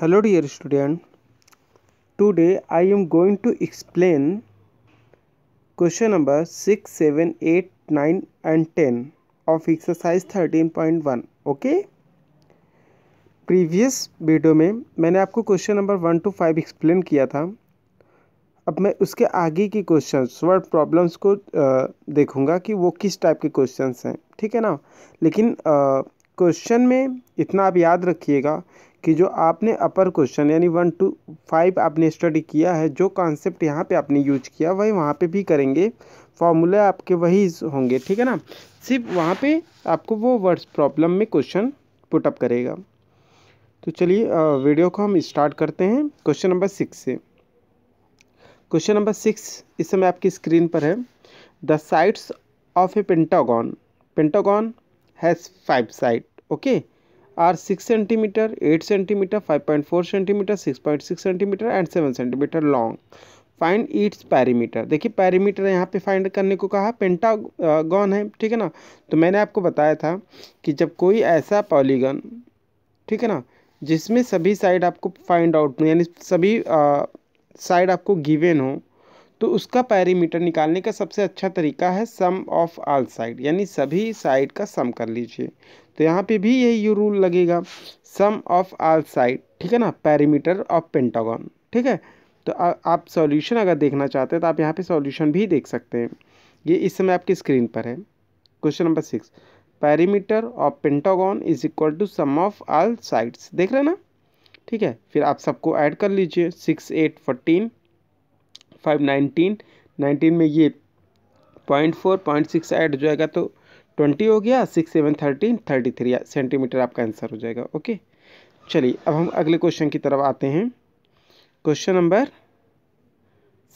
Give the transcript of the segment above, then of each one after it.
hello dear student today i am going to explain question number 6 7 8 9 and 10 of exercise 13.1 okay previous video में मैंने आपको question number one two five explain किया था अब मैं उसके आगे की क्वेश्चंस वर्ड प्रॉब्लम्स को देखूंगा कि वो किस टाइप के क्वेश्चंस हैं ठीक है ना लेकिन क्वेश्चन में इतना आप याद रखिएगा कि जो आपने अपर क्वेश्चन यानी वन टू फाइव आपने स्टडी किया है जो कॉन्सेप्ट यहाँ पे आपने यूज किया वही वहाँ पे भी करेंगे फॉर्मूला आपके वही होंगे ठीक है ना सिर्फ वहाँ पे आपको वो वर्ड्स प्रॉब्लम में क्वेश्चन पुटअप करेगा तो चलिए वीडियो को हम स्टार्ट करते हैं क्वेश्चन नंबर सिक्स से क्वेश्चन नंबर सिक्स इस समय आपकी स्क्रीन पर है the sides of a pentagon pentagon has five side okay are six centimetre eight centimetre five point four centimetre six point six centimetre and seven centimetre long find its perimeter देखिए perimeter यहाँ पे find करने को कहा pentagon है ठीक है ना तो मैंने आपको बताया था कि जब कोई ऐसा पॉलीगन ठीक है ना जिसमें सभी साइड आपको फाइंड आउट यानी सभी साइड आपको गिवेन हो तो उसका पैरीमीटर निकालने का सबसे अच्छा तरीका है सम ऑफ आल साइड यानी सभी साइड का सम कर लीजिए तो यहाँ पे भी यही यू रूल लगेगा सम ऑफ आल साइड ठीक है ना पैरीमीटर ऑफ पेंटागॉन ठीक है तो आ, आप सॉल्यूशन अगर देखना चाहते हैं तो आप यहाँ पे सॉल्यूशन भी देख सकते हैं ये इस समय आपकी स्क्रीन पर है question number six perimeter of pentagon is equal to sum of all sides देख रहे ना ठीक है फिर आप सबको ऐड कर लीजिए six eight fourteen five nineteen nineteen में ये point four point six add हो जाएगा तो ट्वेंटी हो गया six seven thirteen thirty three centimetre आपका आंसर हो जाएगा ओके चलिए अब हम अगले क्वेश्चन की तरफ आते हैं क्वेश्चन नंबर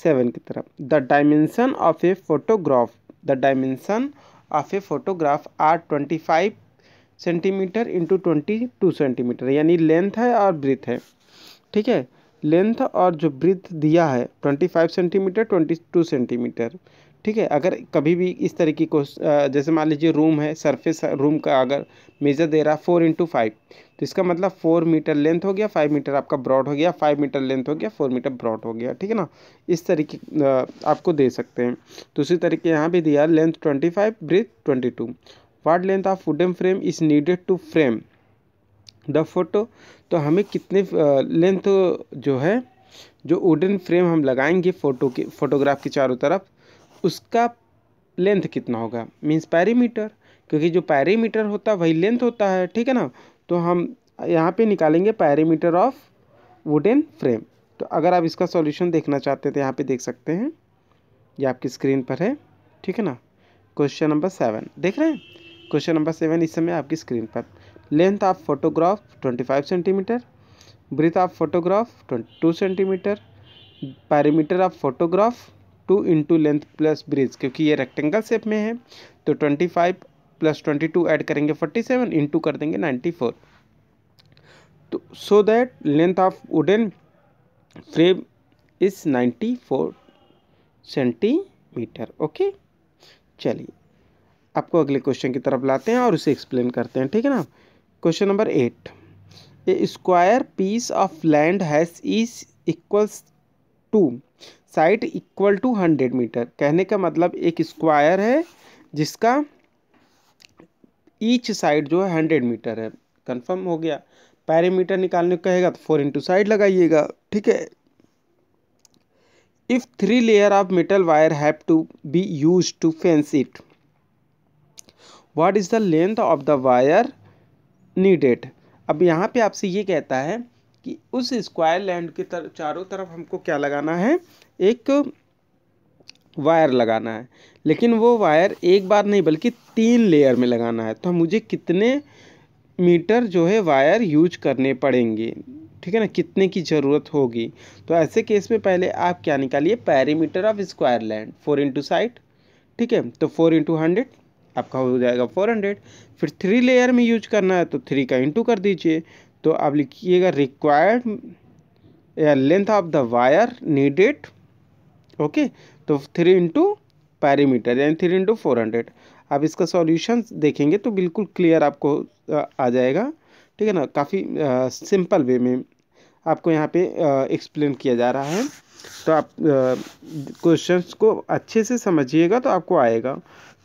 सेवन की तरफ the dimension of a photograph the dimension of a photograph are twenty five centimetre into twenty two centimetre यानी लेंथ है और ब्रिथ है ठीक है लेंथ और जो ब्रिथ दिया है 25 सेंटीमीटर 22 सेंटीमीटर ठीक है अगर कभी भी इस तरह की जैसे मान लीजिए रूम है सरफेस रूम का अगर मेजर दे रहा है फोर इंटू फाइव तो इसका मतलब फोर मीटर लेंथ हो गया फाइव मीटर आपका ब्रॉड हो गया फाइव मीटर लेंथ हो गया फोर मीटर ब्रॉड हो गया ठीक है ना इस तरीके आपको दे सकते हैं तो उसी तरीके यहाँ भी दिया length twenty five breadth twenty two what length of wooden frame is needed to frame the photo तो हमें कितने लेंथ जो है जो वुडन फ्रेम हम लगाएंगे फ़ोटो के फोटोग्राफ के चारों तरफ उसका लेंथ कितना होगा मीन्स पैरीमीटर क्योंकि जो पैरीमीटर होता है वही लेंथ होता है ठीक है ना तो हम यहाँ पे निकालेंगे पैरीमीटर ऑफ वुडन फ्रेम तो अगर आप इसका सॉल्यूशन देखना चाहते हैं तो यहाँ पे देख सकते हैं ये आपकी स्क्रीन पर है ठीक है ना क्वेश्चन नंबर सेवन देख रहे हैं क्वेश्चन नंबर सेवन इस समय आपकी स्क्रीन पर length of photograph 25 centimetre breadth of photograph 22 centimetre perimeter of photograph two into length plus breadth क्योंकि ये रेक्टेंगल शेप में है तो 25 प्लस टू ऐड करेंगे 47 इंटू कर देंगे 94 तो so that length of wooden frame is 94 centimetre okay चलिए आपको अगले क्वेश्चन की तरफ लाते हैं और उसे एक्सप्लेन करते हैं ठीक है ना question number eight a square piece of land has is equals to side equal to hundred metre कहने का मतलब एक स्क्वायर है जिसका ईच साइड जो है हंड्रेड मीटर है कंफर्म हो गया पैरामीटर निकालने को कहेगा तो फोर इंटू साइड लगाइएगा ठीक है if three layer of metal wire have to be use to fence it what is the length of the wire needed अब यहाँ पे आपसे ये कहता है कि उस स्क्वायर लैंड के तर, चारों तरफ हमको क्या लगाना है एक वायर लगाना है लेकिन वो वायर एक बार नहीं बल्कि तीन लेयर में लगाना है तो मुझे कितने मीटर जो है वायर यूज करने पड़ेंगे ठीक है ना कितने की ज़रूरत होगी तो ऐसे केस में पहले आप क्या निकालिए perimeter of square land four into side ठीक है तो फोर इंटू हंड्रेड आपका हो जाएगा फोर हंड्रेड फिर थ्री लेयर में यूज करना है तो थ्री का इंटू कर दीजिए तो आप लिखिएगा रिक्वायर्ड या length of the wire needed okay तो थ्री इंटू पैरीमीटर यानी थ्री इंटू फोर हंड्रेड आप इसका सॉल्यूशन देखेंगे तो बिल्कुल क्लियर आपको आ जाएगा ठीक है ना काफ़ी सिंपल वे में आपको यहाँ पे एक्सप्लेन किया जा रहा है तो आप क्वेश्चंस को अच्छे से समझिएगा तो आपको आएगा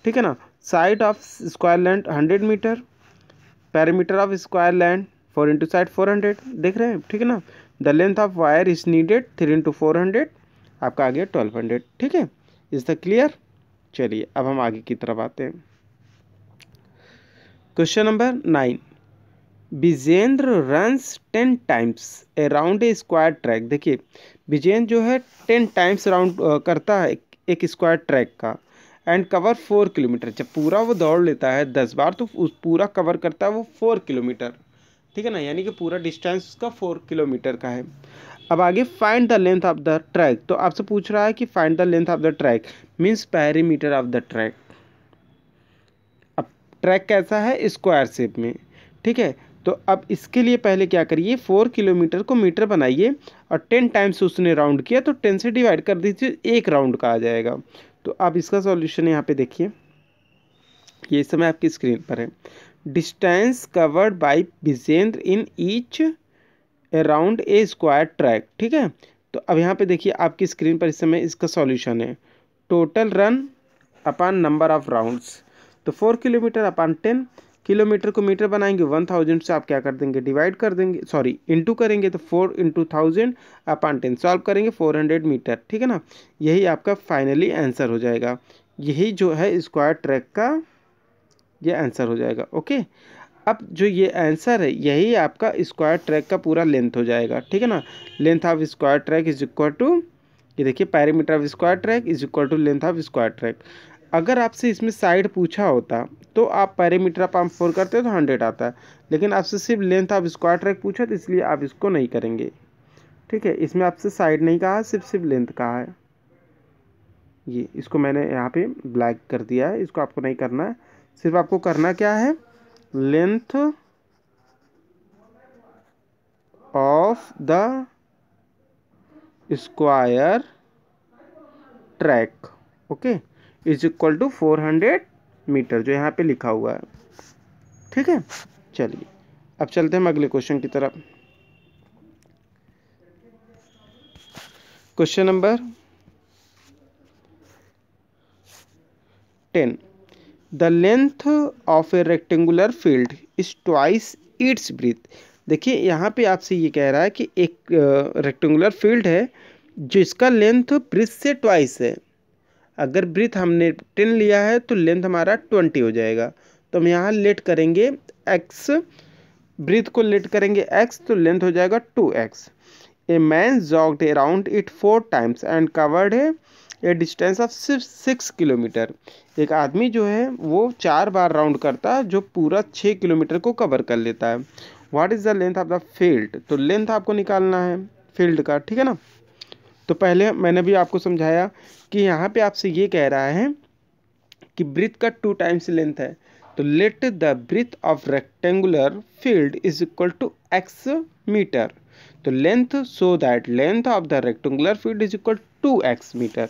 ठीक है ना side of square land hundred metre perimeter of square land four into side four hundred देख रहे हैं ठीक है ना the length of wire is needed three into four hundred आपका आ गया ट्वेल्व हंड्रेड ठीक है इज द क्लियर चलिए अब हम आगे की तरफ आते हैं question number nine Vijender runs ten times around a square track देखिए विजेंद्र जो है टेन टाइम्स राउंड करता है एक स्क्वायर ट्रैक का एंड कवर फोर किलोमीटर जब पूरा वो दौड़ लेता है दस बार तो उस पूरा कवर करता है वो फोर किलोमीटर ठीक है ना यानी कि पूरा डिस्टेंस उसका फोर किलोमीटर का है अब आगे find the length of the track तो आपसे पूछ रहा है कि find the length of the track means perimeter of the track अब ट्रैक कैसा है स्क्वायर शेप में ठीक है तो अब इसके लिए पहले क्या करिए फोर किलोमीटर को मीटर बनाइए और टेन टाइम्स उसने राउंड किया तो टेन से डिवाइड कर दीजिए एक राउंड का आ जाएगा तो अब इसका सॉल्यूशन यहाँ पे देखिए ये समय आपकी स्क्रीन पर है distance covered by Vijender in each around a square track ठीक है तो अब यहाँ पे देखिए आपकी स्क्रीन पर इस समय इसका सॉल्यूशन है total run upon number of rounds तो four kilometre upon ten kilometre को मीटर बनाएंगे वन थाउजेंड से आप क्या कर देंगे डिवाइड कर देंगे सॉरी इंटू करेंगे तो four into thousand upon ten solve करेंगे फोर हंड्रेड मीटर ठीक है ना यही आपका फाइनली आंसर हो जाएगा यही जो है स्क्वायर ट्रैक का ये आंसर हो जाएगा ओके अब जो ये आंसर है यही आपका स्क्वायर ट्रैक का पूरा लेंथ हो जाएगा ठीक है ना length of square track is equal to ये देखिए perimeter of square track is equal to length of square track अगर आपसे इसमें साइड पूछा होता तो आप पैरामीटर आप आम फोर करते तो हंड्रेड आता है लेकिन आपसे सिर्फ लेंथ ऑफ स्क्वायर ट्रैक पूछा तो इसलिए आप इसको नहीं करेंगे ठीक है इसमें आपसे साइड नहीं कहा सिर्फ सिर्फ लेंथ कहा है ये इसको मैंने यहाँ पे ब्लैक कर दिया है इसको आपको नहीं करना है सिर्फ आपको करना क्या है length of the square track okay is equal to four hundred metre जो यहाँ पे लिखा हुआ है ठीक है चलिए अब चलते हैं हम अगले क्वेश्चन की तरफ question number ten the length of a rectangular field is twice its breadth देखिए यहाँ पे आपसे ये कह रहा है कि एक रेक्टेंगुलर फील्ड है जिसका लेंथ ब्रिज से ट्वाइस है अगर ब्रिथ हमने टेन लिया है तो लेंथ हमारा ट्वेंटी हो जाएगा तो हम यहाँ लेट करेंगे एक्स ब्रिथ को लेट करेंगे एक्स तो लेंथ हो जाएगा two X a man jogged around it four times and covered है ए डिस्टेंस ऑफ सिर्फ सिक्स किलोमीटर एक आदमी जो है वो चार बार राउंड करता है जो पूरा छः किलोमीटर को कवर कर लेता है what is the length of the field तो लेंथ आपको निकालना है फील्ड का ठीक है ना तो पहले मैंने भी आपको समझाया कि यहाँ पे आपसे ये कह रहा है कि ब्रिथ का टू टाइम्स लेंथ है तो let the breadth of rectangular field is equal to x metre तो length so that length of the rectangular field is equal to x metre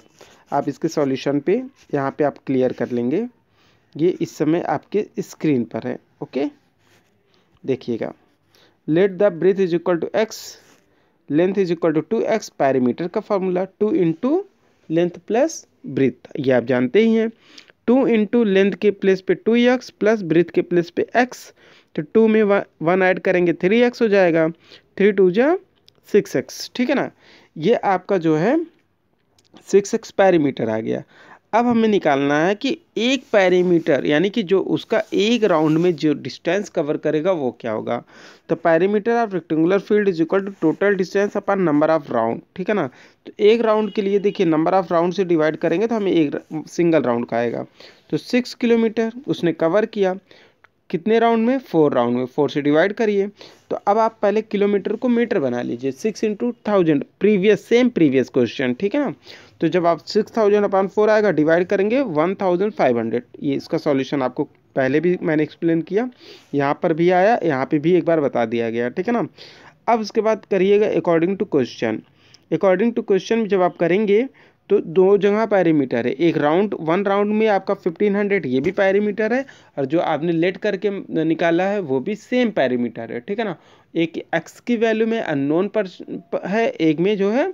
आप इसके सॉल्यूशन पे यहाँ पे आप क्लियर कर लेंगे ये इस समय आपके स्क्रीन पर है ओके देखिएगा let the breadth is equal to X length is equal to two X perimeter का formula two into length plus breadth ये आप जानते ही हैं टू इंटू लेंथ के प्लेस पे टू एक्स प्लस ब्रिथ के प्लेस पे एक्स तो टू में वन ऐड करेंगे थ्री एक्स हो जाएगा थ्री टू जा सिक्स एक्स ठीक है ना ये आपका जो है सिक्स एक्स पैरीमीटर आ गया अब हमें निकालना है कि एक पैरीमीटर यानी कि जो उसका एक राउंड में जो डिस्टेंस कवर करेगा वो क्या होगा तो perimeter of rectangular field is equal to total distance upon number of round ठीक है ना तो एक राउंड के लिए देखिए नंबर ऑफ राउंड से डिवाइड करेंगे तो हमें एक सिंगल राउंड का आएगा तो सिक्स किलोमीटर उसने कवर किया कितने राउंड में फोर राउंड में फोर से डिवाइड करिए तो अब आप पहले किलोमीटर को मीटर बना लीजिए six into thousand previous same previous question ठीक है ना तो जब आप सिक्स थाउजेंड अपॉन फोर आएगा डिवाइड करेंगे वन थाउजेंड फाइव हंड्रेड ये इसका सॉल्यूशन आपको पहले भी मैंने एक्सप्लेन किया यहाँ पर भी आया यहाँ पर भी एक बार बता दिया गया ठीक है ना अब उसके बाद करिएगा according to question according to question जब आप करेंगे तो दो जगह पैरीमीटर है एक राउंड वन राउंड में आपका फिफ्टीन हंड्रेड ये भी पैरीमीटर है और जो आपने लेट करके निकाला है वो भी सेम पैरीमीटर है ठीक है ना एक एक्स की वैल्यू में अननोन पर है एक में जो है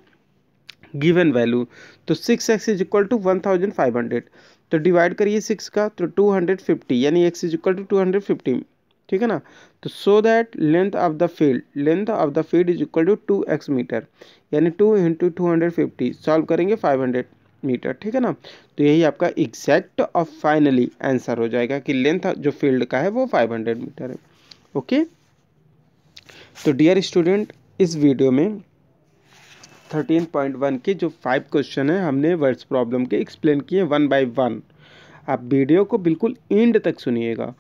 गिवन वैल्यू तो six x is equal to one thousand five hundred तो डिवाइड करिए सिक्स का तो टू हंड्रेड फिफ्टी यानी x is equal to two hundred fifty ठीक है ना तो so that length of the field length of the field is equal to two x metre यानी two into two hundred fifty solve करेंगे five hundred metre ठीक है ना तो यही आपका एग्जैक्ट और फाइनली आंसर हो जाएगा कि लेंथ जो फील्ड का है वो फाइव हंड्रेड मीटर है ओके तो डियर स्टूडेंट इस वीडियो में थर्टीन पॉइंट वन के जो फाइव क्वेश्चन है हमने वर्ड्स प्रॉब्लम के एक्सप्लेन किए वन बाई वन आप वीडियो को बिल्कुल एंड तक सुनिएगा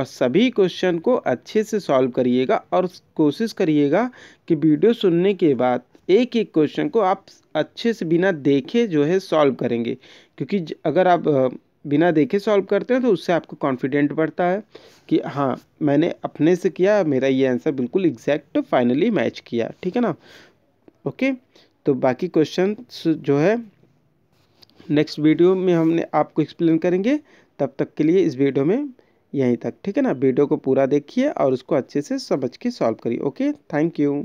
और सभी क्वेश्चन को अच्छे से सॉल्व करिएगा और कोशिश करिएगा कि वीडियो सुनने के बाद एक एक क्वेश्चन को आप अच्छे से बिना देखे जो है सॉल्व करेंगे क्योंकि अगर आप बिना देखे सॉल्व करते हैं तो उससे आपको कॉन्फिडेंट बढ़ता है कि हाँ मैंने अपने से किया मेरा ये आंसर बिल्कुल एग्जैक्ट फाइनली मैच किया ठीक है ना ओके तो बाकी क्वेश्चन जो है नेक्स्ट वीडियो में हमने आपको एक्सप्लेन करेंगे तब तक के लिए इस वीडियो में यहीं तक ठीक है ना वीडियो को पूरा देखिए और उसको अच्छे से समझ के सॉल्व करिए ओके थैंक यू